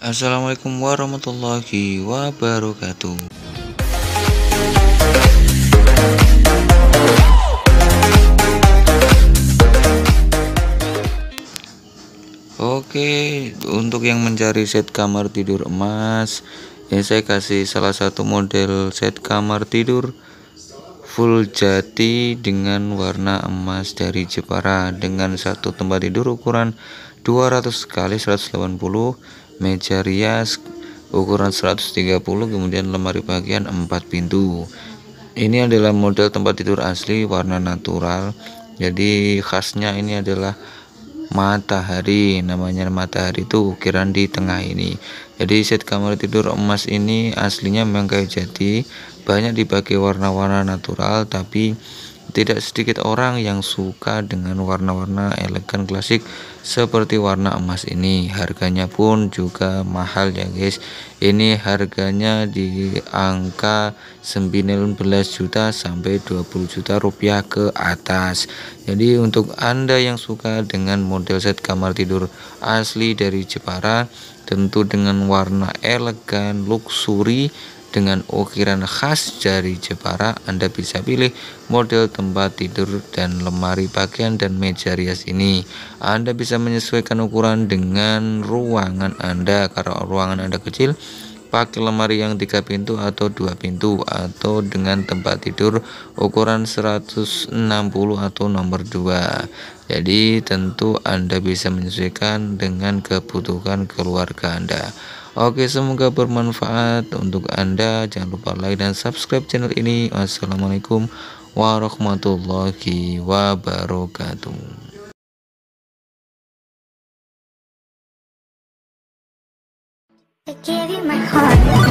Assalamualaikum warahmatullahi wabarakatuh. Oke, untuk yang mencari set kamar tidur emas, ya saya kasih salah satu model set kamar tidur full jati dengan warna emas dari Jepara dengan satu tempat tidur ukuran 200 kali 180 meja rias ukuran 130 kemudian lemari bagian 4 pintu ini adalah model tempat tidur asli warna natural jadi khasnya ini adalah matahari namanya matahari itu ukiran di tengah ini jadi set kamar tidur emas ini aslinya memang kayu jati banyak dipakai warna-warna natural tapi tidak sedikit orang yang suka dengan warna-warna elegan klasik seperti warna emas ini. Harganya pun juga mahal ya guys. Ini harganya di angka 19 juta sampai 20 juta rupiah ke atas. Jadi untuk Anda yang suka dengan model set kamar tidur asli dari Jepara tentu dengan warna elegan, luxury dengan ukiran khas dari Jepara, Anda bisa pilih model tempat tidur dan lemari bagian dan meja rias ini. Anda bisa menyesuaikan ukuran dengan ruangan Anda. Karena ruangan Anda kecil, pakai lemari yang tiga pintu atau dua pintu atau dengan tempat tidur ukuran 160 atau nomor 2 jadi tentu Anda bisa menyesuaikan dengan kebutuhan keluarga Anda. Oke, semoga bermanfaat untuk Anda. Jangan lupa like dan subscribe channel ini. Wassalamualaikum warahmatullahi wabarakatuh. I gave you my heart.